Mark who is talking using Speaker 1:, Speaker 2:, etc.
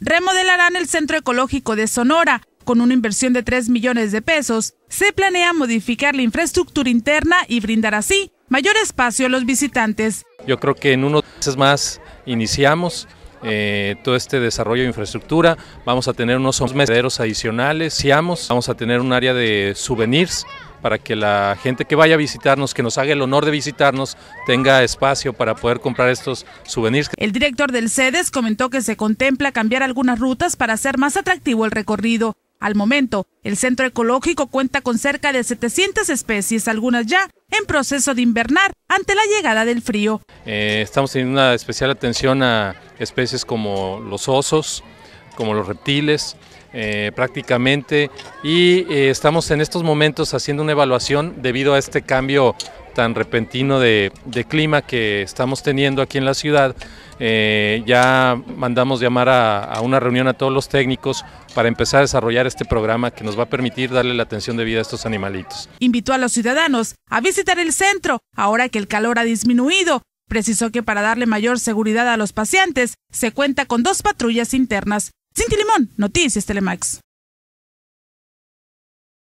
Speaker 1: remodelarán el Centro Ecológico de Sonora. Con una inversión de 3 millones de pesos, se planea modificar la infraestructura interna y brindar así mayor espacio a los
Speaker 2: visitantes. Yo creo que en unos meses más iniciamos eh, todo este desarrollo de infraestructura. Vamos a tener unos mesaderos adicionales, vamos a tener un área de souvenirs para que la gente que vaya a visitarnos, que nos haga el honor de visitarnos, tenga espacio para poder comprar estos souvenirs. El
Speaker 1: director del CEDES comentó que se contempla cambiar algunas rutas para hacer más atractivo el recorrido. Al momento, el centro ecológico cuenta con cerca de 700 especies, algunas ya en proceso de invernar ante la llegada del frío.
Speaker 2: Eh, estamos teniendo una especial atención a especies como los osos, como los reptiles, eh, prácticamente y eh, estamos en estos momentos haciendo una evaluación debido a este cambio tan repentino de, clima que estamos teniendo aquí en la ciudad. Eh, ya mandamos llamar a, una reunión a todos los técnicos para empezar a desarrollar este programa que nos va a permitir darle la atención de vida a estos animalitos.
Speaker 1: Invitó a los ciudadanos a visitar el centro ahora que el calor ha disminuido. Precisó que para darle mayor seguridad a los pacientes se cuenta con dos patrullas internas Cinti Limón, Noticias Telemax.